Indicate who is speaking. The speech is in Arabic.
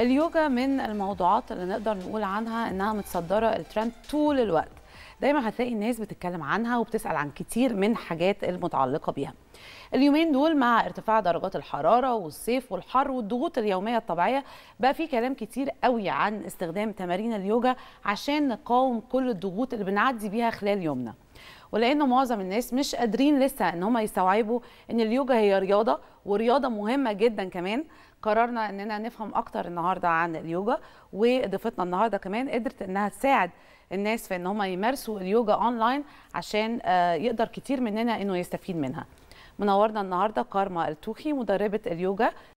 Speaker 1: اليوجا من الموضوعات اللي نقدر نقول عنها انها متصدره الترند طول الوقت دايما هتلاقي الناس بتتكلم عنها وبتسال عن كتير من حاجات المتعلقه بيها اليومين دول مع ارتفاع درجات الحراره والصيف والحر والضغوط اليوميه الطبيعيه بقى في كلام كتير قوي عن استخدام تمارين اليوجا عشان نقاوم كل الضغوط اللي بنعدي بيها خلال يومنا ولانه معظم الناس مش قادرين لسه ان هم يستوعبوا ان اليوجا هي رياضه ورياضه مهمه جدا كمان قررنا اننا نفهم اكتر النهارده عن اليوجا وضيفتنا النهارده كمان قدرت انها تساعد الناس في ان هم يمارسوا اليوجا اونلاين عشان آه، يقدر كتير مننا انه يستفيد منها منورنا النهارده كارما التوخي مدربه اليوجا